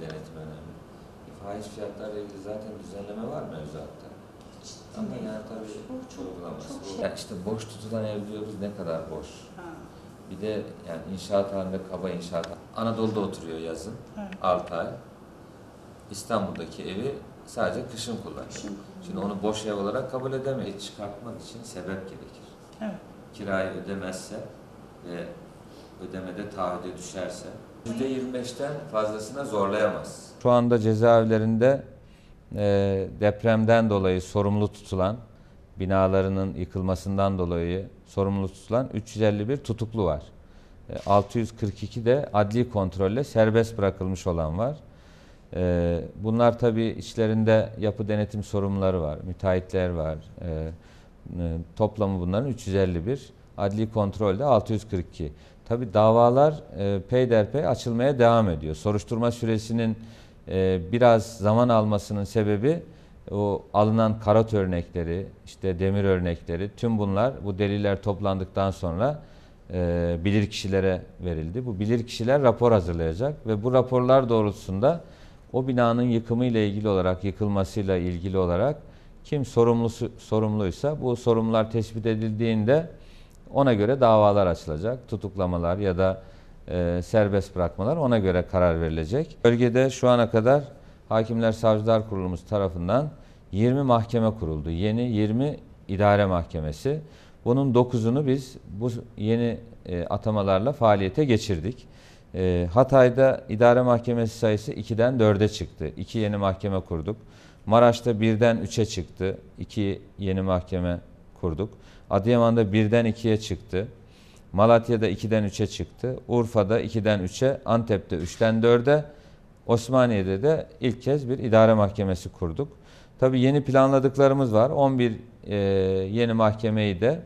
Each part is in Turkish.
denetmene. Faiz fiyatları ilgili zaten düzenleme var mevzuatta. Ama yani tabii çok, çok, uygulaması. Çok şey. yani işte boş tutulan ev diyoruz ne kadar boş. Ha. Bir de yani inşaat halinde kaba inşaat. Anadolu'da oturuyor yazın. Evet. 6 ay. İstanbul'daki evi sadece kışın kullanıyor. Şimdi onu boş ev olarak kabul edemeyiz. Çıkartmak için sebep gerekir. Evet. Kirayı ödemezse ve ödemede taahhüde düşerse %25'ten fazlasına zorlayamaz. Şu anda cezaevlerinde e, depremden dolayı sorumlu tutulan, binalarının yıkılmasından dolayı sorumlu tutulan 351 tutuklu var. E, 642 de adli kontrolle serbest bırakılmış olan var. E, bunlar tabii içlerinde yapı denetim sorumluları var, müteahhitler var. E, e toplamı bunların 351, adli kontrolde 642. Tabi davalar e, peyderpey açılmaya devam ediyor. Soruşturma süresinin e, biraz zaman almasının sebebi e, o alınan karat örnekleri, işte demir örnekleri, tüm bunlar bu deliller toplandıktan sonra e, bilir kişilere verildi. Bu bilir kişiler rapor hazırlayacak ve bu raporlar doğrultusunda o binanın yıkımı ile ilgili olarak, yıkılmasıyla ilgili olarak kim sorumlusu, sorumluysa bu sorumlular tespit edildiğinde ona göre davalar açılacak, tutuklamalar ya da e, serbest bırakmalar ona göre karar verilecek. Bölgede şu ana kadar Hakimler Savcılar Kurulumuz tarafından 20 mahkeme kuruldu. Yeni 20 idare mahkemesi. Bunun 9'unu biz bu yeni e, atamalarla faaliyete geçirdik. E, Hatay'da idare mahkemesi sayısı 2'den 4'e çıktı. 2 yeni mahkeme kurduk. Maraş'ta 1'den 3'e çıktı. 2 yeni mahkeme kurduk. Adıyaman'da birden ikiye çıktı. Malatya'da 2'den 3'e çıktı. Urfa'da 2'den 3'e, Antep'te 3'ten 4'e, Osmaniye'de de ilk kez bir idare mahkemesi kurduk. Tabii yeni planladıklarımız var. 11 e, yeni mahkemeyi de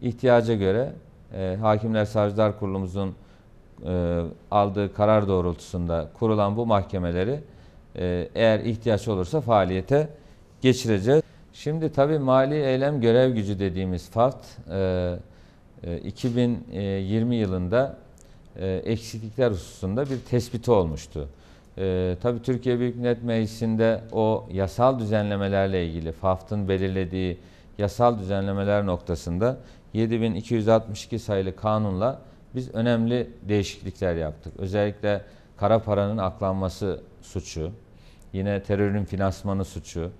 ihtiyaca göre e, Hakimler Savcılar Kurulumuzun e, aldığı karar doğrultusunda kurulan bu mahkemeleri e, eğer ihtiyaç olursa faaliyete geçireceğiz. Şimdi tabii mali eylem görev gücü dediğimiz FART 2020 e, e, yılında e, eksiklikler hususunda bir tespiti olmuştu. E, tabii Türkiye Büyük Millet Meclisi'nde o yasal düzenlemelerle ilgili FAFT'ın belirlediği yasal düzenlemeler noktasında 7262 sayılı kanunla biz önemli değişiklikler yaptık. Özellikle kara paranın aklanması suçu, yine terörün finansmanı suçu,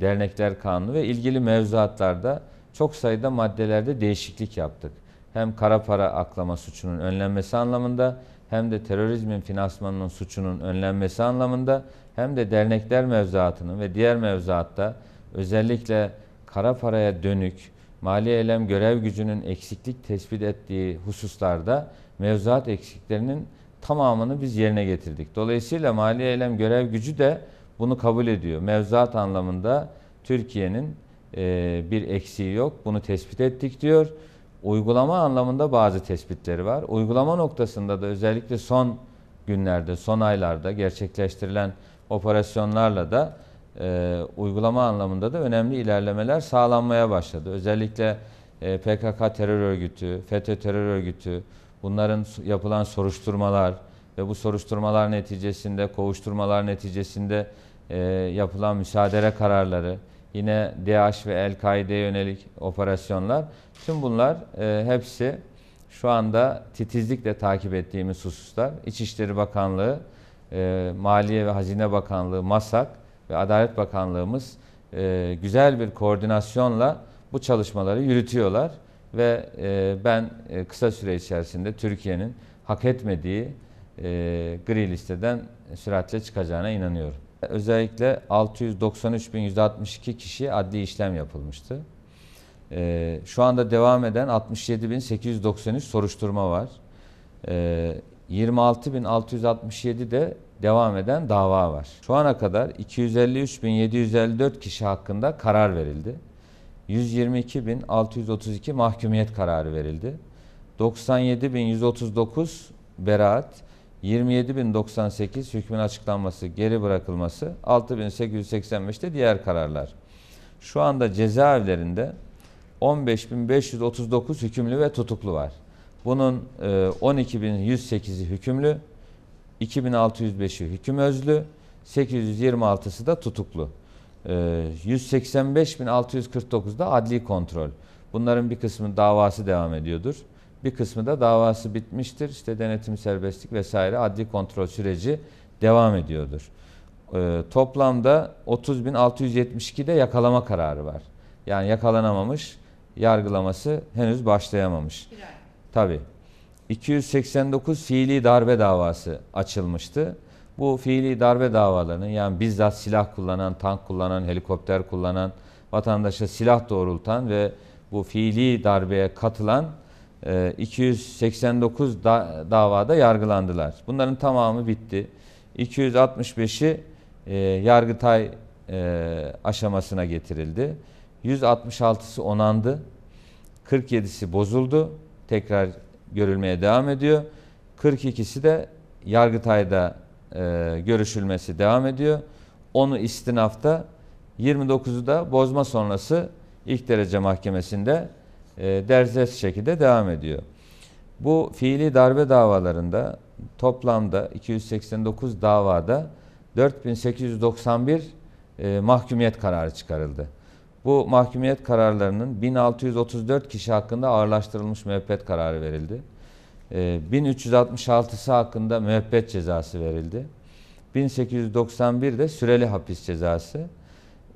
Dernekler Kanunu ve ilgili mevzuatlarda çok sayıda maddelerde değişiklik yaptık. Hem kara para aklama suçunun önlenmesi anlamında hem de terörizmin finansmanının suçunun önlenmesi anlamında hem de dernekler mevzuatının ve diğer mevzuatta özellikle kara paraya dönük mali eylem görev gücünün eksiklik tespit ettiği hususlarda mevzuat eksiklerinin tamamını biz yerine getirdik. Dolayısıyla mali eylem görev gücü de bunu kabul ediyor. Mevzuat anlamında Türkiye'nin e, bir eksiği yok. Bunu tespit ettik diyor. Uygulama anlamında bazı tespitleri var. Uygulama noktasında da özellikle son günlerde, son aylarda gerçekleştirilen operasyonlarla da e, uygulama anlamında da önemli ilerlemeler sağlanmaya başladı. Özellikle e, PKK terör örgütü, FETÖ terör örgütü, bunların yapılan soruşturmalar ve bu soruşturmalar neticesinde, kovuşturmalar neticesinde e, yapılan müsaadele kararları, yine DAEŞ ve El-Kaide'ye yönelik operasyonlar, tüm bunlar e, hepsi şu anda titizlikle takip ettiğimiz hususlar. İçişleri Bakanlığı, e, Maliye ve Hazine Bakanlığı, MASAK ve Adalet Bakanlığımız e, güzel bir koordinasyonla bu çalışmaları yürütüyorlar. Ve e, ben e, kısa süre içerisinde Türkiye'nin hak etmediği e, gri listeden süratle çıkacağına inanıyorum. Özellikle 693.162 kişi adli işlem yapılmıştı. Ee, şu anda devam eden 67.893 soruşturma var. Ee, 26.667 de devam eden dava var. Şu ana kadar 253.754 kişi hakkında karar verildi. 122.632 mahkumiyet kararı verildi. 97.139 beraat, 27.098 hükmün açıklanması, geri bırakılması, 6.885'te diğer kararlar. Şu anda cezaevlerinde 15.539 hükümlü ve tutuklu var. Bunun 12.108'i e, hükümlü, 2.605'i hüküm özlü, 826'sı da tutuklu. 185.649 e, da adli kontrol. Bunların bir kısmı davası devam ediyordur. Bir kısmı da davası bitmiştir. İşte denetim serbestlik vesaire adli kontrol süreci devam ediyordur. Ee, toplamda 30.672'de yakalama kararı var. Yani yakalanamamış, yargılaması henüz başlayamamış. Tabi. 289 fiili darbe davası açılmıştı. Bu fiili darbe davalarının yani bizzat silah kullanan, tank kullanan, helikopter kullanan, vatandaşa silah doğrultan ve bu fiili darbeye katılan 289 ee, da, davada yargılandılar. Bunların tamamı bitti. 265'i e, Yargıtay e, aşamasına getirildi. 166'sı onandı. 47'si bozuldu. Tekrar görülmeye devam ediyor. 42'si de Yargıtay'da e, görüşülmesi devam ediyor. Onu istinafta, 29'u da bozma sonrası ilk derece mahkemesinde e, derzes şekilde devam ediyor. Bu fiili darbe davalarında toplamda 289 davada 4891 e, mahkumiyet kararı çıkarıldı. Bu mahkumiyet kararlarının 1634 kişi hakkında ağırlaştırılmış müebbet kararı verildi. E, 1366'sı hakkında müebbet cezası verildi. 1.891 de süreli hapis cezası.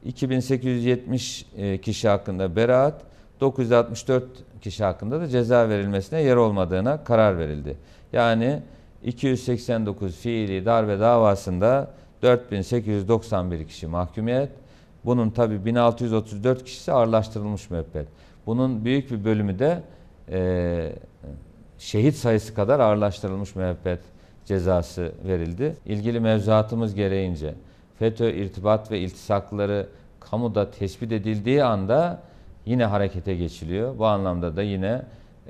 2870 e, kişi hakkında beraat, 964 kişi hakkında da ceza verilmesine yer olmadığına karar verildi. Yani 289 fiili darbe davasında 4891 kişi mahkumiyet. Bunun tabi 1634 kişisi ağırlaştırılmış müebbet. Bunun büyük bir bölümü de e, şehit sayısı kadar ağırlaştırılmış müebbet cezası verildi. İlgili mevzuatımız gereğince FETÖ irtibat ve iltisakları kamuda tespit edildiği anda yine harekete geçiliyor. Bu anlamda da yine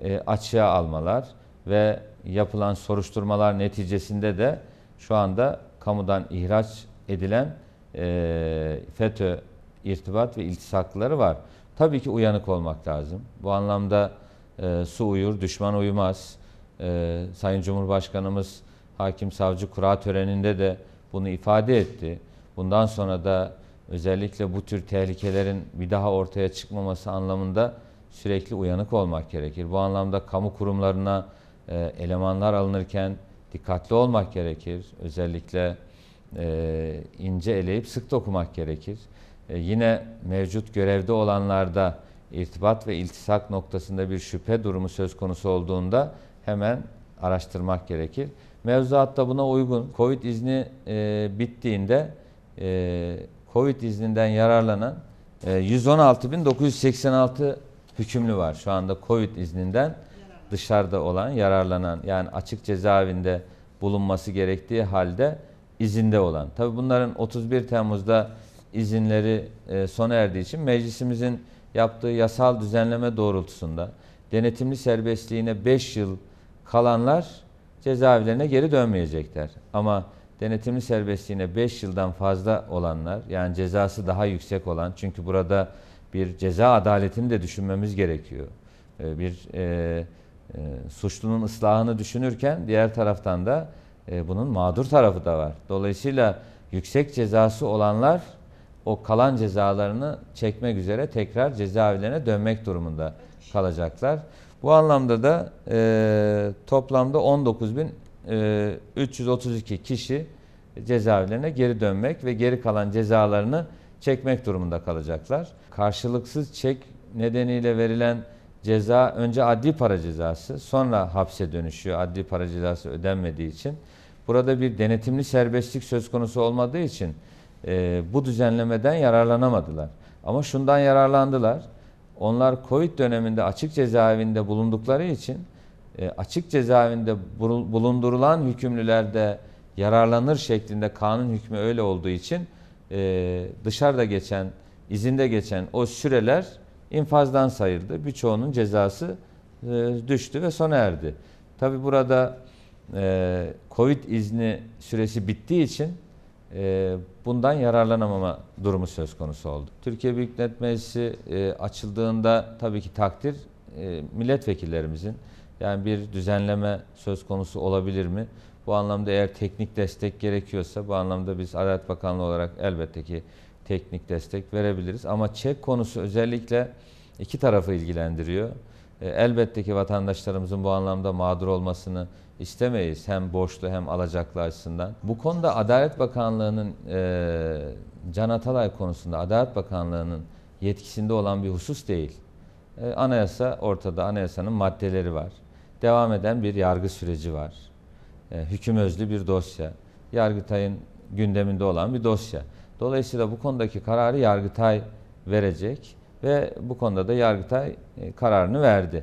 e, açığa almalar ve yapılan soruşturmalar neticesinde de şu anda kamudan ihraç edilen e, FETÖ irtibat ve iltisakları var. Tabii ki uyanık olmak lazım. Bu anlamda e, su uyur, düşman uyumaz. E, Sayın Cumhurbaşkanımız hakim savcı kura töreninde de bunu ifade etti. Bundan sonra da özellikle bu tür tehlikelerin bir daha ortaya çıkmaması anlamında sürekli uyanık olmak gerekir. Bu anlamda kamu kurumlarına e, elemanlar alınırken dikkatli olmak gerekir. Özellikle e, ince eleyip sık dokumak gerekir. E, yine mevcut görevde olanlarda irtibat ve iltisak noktasında bir şüphe durumu söz konusu olduğunda hemen araştırmak gerekir. Mevzuatta buna uygun COVID izni e, bittiğinde e, Covid izninden yararlanan 116.986 e, hükümlü var şu anda Covid izninden dışarıda olan, yararlanan yani açık cezaevinde bulunması gerektiği halde izinde olan. Tabi bunların 31 Temmuz'da izinleri e, sona erdiği için meclisimizin yaptığı yasal düzenleme doğrultusunda denetimli serbestliğine 5 yıl kalanlar cezaevlerine geri dönmeyecekler. Ama denetimli serbestliğine 5 yıldan fazla olanlar yani cezası daha yüksek olan çünkü burada bir ceza adaletini de düşünmemiz gerekiyor. Ee, bir e, e, suçlunun ıslahını düşünürken diğer taraftan da e, bunun mağdur tarafı da var. Dolayısıyla yüksek cezası olanlar o kalan cezalarını çekmek üzere tekrar cezaevlerine dönmek durumunda kalacaklar. Bu anlamda da e, toplamda bin. 332 e, kişi cezaevlerine geri dönmek ve geri kalan cezalarını çekmek durumunda kalacaklar. Karşılıksız çek nedeniyle verilen ceza önce adli para cezası sonra hapse dönüşüyor adli para cezası ödenmediği için. Burada bir denetimli serbestlik söz konusu olmadığı için e, bu düzenlemeden yararlanamadılar. Ama şundan yararlandılar. Onlar Covid döneminde açık cezaevinde bulundukları için e, açık cezaevinde bulundurulan hükümlülerde yararlanır şeklinde kanun hükmü öyle olduğu için e, dışarıda geçen, izinde geçen o süreler infazdan sayıldı. Birçoğunun cezası e, düştü ve sona erdi. Tabi burada Covid izni süresi bittiği için bundan yararlanamama durumu söz konusu oldu. Türkiye Büyük Millet Meclisi açıldığında tabii ki takdir milletvekillerimizin, yani bir düzenleme söz konusu olabilir mi? Bu anlamda eğer teknik destek gerekiyorsa bu anlamda biz Adalet Bakanlığı olarak elbette ki teknik destek verebiliriz. Ama çek konusu özellikle iki tarafı ilgilendiriyor. E, elbette ki vatandaşlarımızın bu anlamda mağdur olmasını istemeyiz hem borçlu hem alacaklı açısından. Bu konuda Adalet Bakanlığı'nın e, Can Atalay konusunda Adalet Bakanlığı'nın yetkisinde olan bir husus değil. E, anayasa ortada, anayasanın maddeleri var devam eden bir yargı süreci var. E, hüküm özlü bir dosya. Yargıtay'ın gündeminde olan bir dosya. Dolayısıyla bu konudaki kararı Yargıtay verecek ve bu konuda da Yargıtay e, kararını verdi.